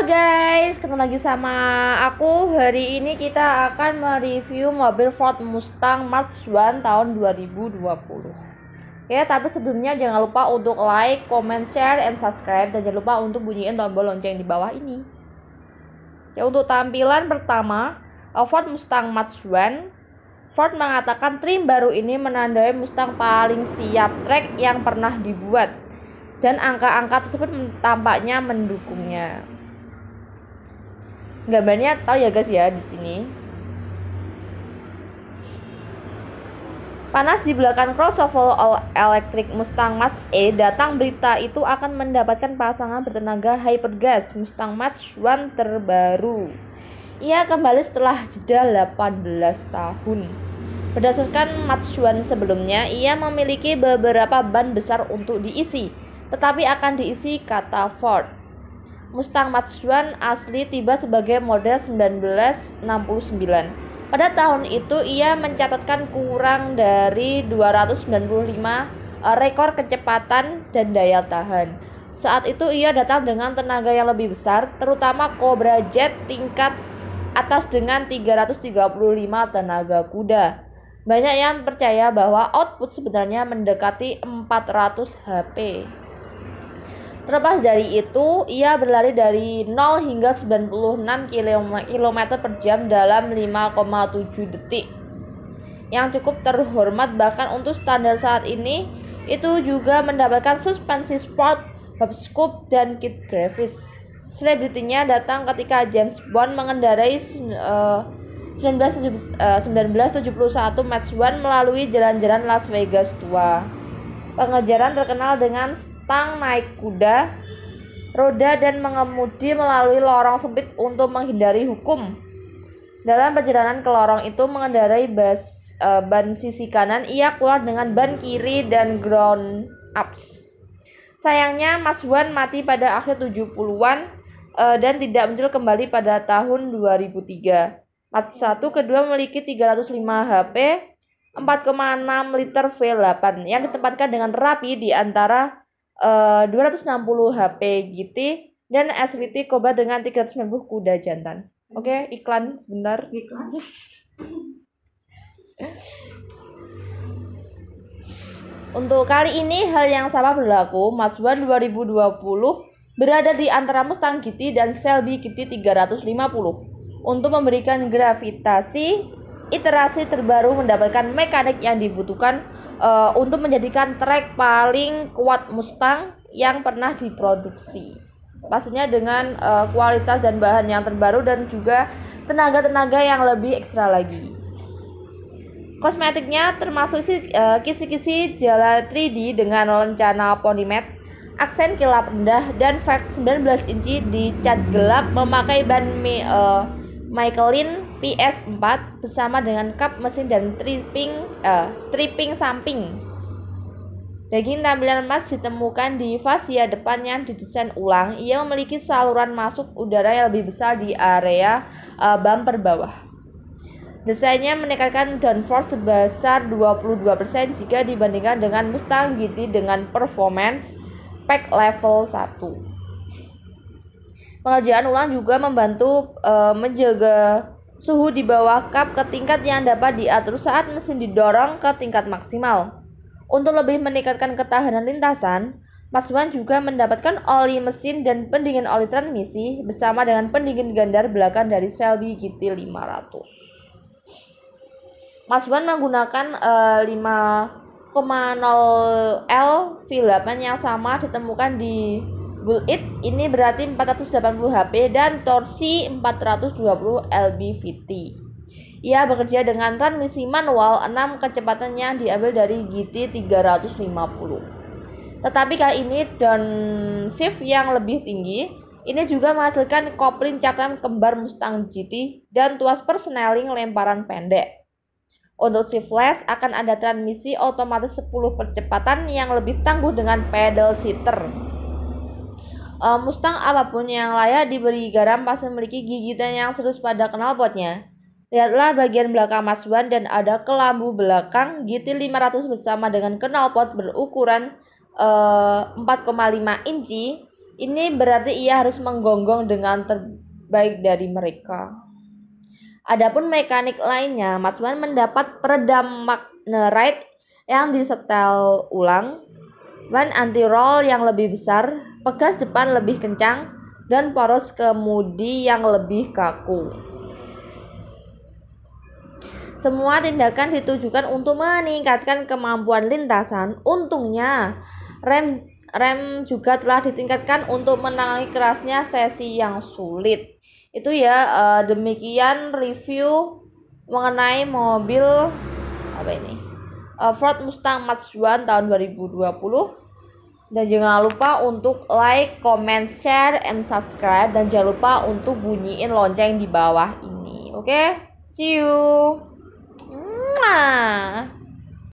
guys, ketemu lagi sama aku. Hari ini kita akan mereview mobil Ford Mustang Mach 1 tahun 2020. Ya, tapi sebelumnya jangan lupa untuk like, comment, share, and subscribe dan jangan lupa untuk bunyiin tombol lonceng di bawah ini. Ya, untuk tampilan pertama, uh, Ford Mustang Mach 1 Ford mengatakan trim baru ini menandai Mustang paling siap track yang pernah dibuat dan angka-angka tersebut tampaknya mendukungnya gambarnya tahu ya guys ya di sini Panas di belakang crossover all-electric Mustang Mach-E datang berita itu akan mendapatkan pasangan bertenaga hypergas Mustang Mach-1 terbaru. Ia kembali setelah jeda 18 tahun. Berdasarkan Mach-1 sebelumnya, ia memiliki beberapa ban besar untuk diisi, tetapi akan diisi kata Ford. Mustang Matsuan asli tiba sebagai model 1969. Pada tahun itu ia mencatatkan kurang dari 295 eh, rekor kecepatan dan daya tahan. Saat itu ia datang dengan tenaga yang lebih besar, terutama Cobra Jet tingkat atas dengan 335 tenaga kuda. Banyak yang percaya bahwa output sebenarnya mendekati 400 HP. Terlepas dari itu, ia berlari dari 0 hingga 96 km per jam dalam 5,7 detik yang cukup terhormat bahkan untuk standar saat ini itu juga mendapatkan suspensi sport, Bob Scoop, dan Kit Gravis. Selebritinya datang ketika James Bond mengendarai eh, uh, 1971 eh, Match One melalui jalan-jalan Las Vegas tua. Pengejaran terkenal dengan tentang naik kuda, roda dan mengemudi melalui lorong sempit untuk menghindari hukum. Dalam perjalanan ke lorong itu mengendarai bas, uh, ban sisi kanan, ia keluar dengan ban kiri dan ground ups. Sayangnya Mas Wan mati pada akhir 70-an uh, eh, dan tidak muncul kembali pada tahun 2003. Mas 1 kedua memiliki 305 HP, 4,6 liter V8 yang ditempatkan dengan rapi di antara 260 HP GT dan SVT Koba dengan 390 kuda jantan. Oke, okay, hmm. iklan sebentar. Iklan. Untuk kali ini hal yang sama berlaku. Mazwan 2020 berada di antara Mustang GT dan Shelby GT 350 untuk memberikan gravitasi iterasi terbaru mendapatkan mekanik yang dibutuhkan uh, untuk menjadikan trek paling kuat Mustang yang pernah diproduksi. Pastinya dengan uh, kualitas dan bahan yang terbaru dan juga tenaga-tenaga yang lebih ekstra lagi. Kosmetiknya termasuk si eh, kisi-kisi jala 3D dengan lencana polimet, aksen kilap rendah, dan fak 19 inci dicat gelap memakai ban Mi, uh, Michelin PS4 bersama dengan kap mesin dan stripping uh, stripping samping. Daging tampilan emas ditemukan di fascia depan yang didesain ulang. Ia memiliki saluran masuk udara yang lebih besar di area uh, bumper bawah. Desainnya meningkatkan downforce sebesar 22% jika dibandingkan dengan Mustang GT dengan performance pack level 1. Pengerjaan ulang juga membantu uh, menjaga suhu di bawah kap ke tingkat yang dapat diatur saat mesin didorong ke tingkat maksimal. Untuk lebih meningkatkan ketahanan lintasan, Masuan juga mendapatkan oli mesin dan pendingin oli transmisi bersama dengan pendingin gandar belakang dari Shelby GT500. Masuan menggunakan uh, eh, 5,0 L V8 yang sama ditemukan di It ini berarti 480 HP dan torsi 420 LBVT. Ia bekerja dengan transmisi manual 6 kecepatan yang diambil dari GT 350. Tetapi kali ini shift yang lebih tinggi ini juga menghasilkan kopling cakram kembar Mustang GT dan tuas perseneling lemparan pendek. Untuk shift flash akan ada transmisi otomatis 10 percepatan yang lebih tangguh dengan pedal shifter. Uh, Mustang apapun yang layak diberi garam pasti memiliki gigitan yang serius pada knalpotnya. Lihatlah bagian belakang Mas Wan dan ada kelambu belakang GT500 bersama dengan knalpot berukuran uh, eh, 4,5 inci. Ini berarti ia harus menggonggong dengan terbaik dari mereka. Adapun mekanik lainnya, Mas Wan mendapat peredam magnerite yang disetel ulang ban anti roll yang lebih besar, pegas depan lebih kencang, dan poros kemudi yang lebih kaku. Semua tindakan ditujukan untuk meningkatkan kemampuan lintasan. Untungnya, rem rem juga telah ditingkatkan untuk menangani kerasnya sesi yang sulit. Itu ya eh, demikian review mengenai mobil apa ini? uh, Ford Mustang Mach-1 tahun 2020 dan jangan lupa untuk like, comment, share, and subscribe dan jangan lupa untuk bunyiin lonceng di bawah ini oke okay? see you Mwah.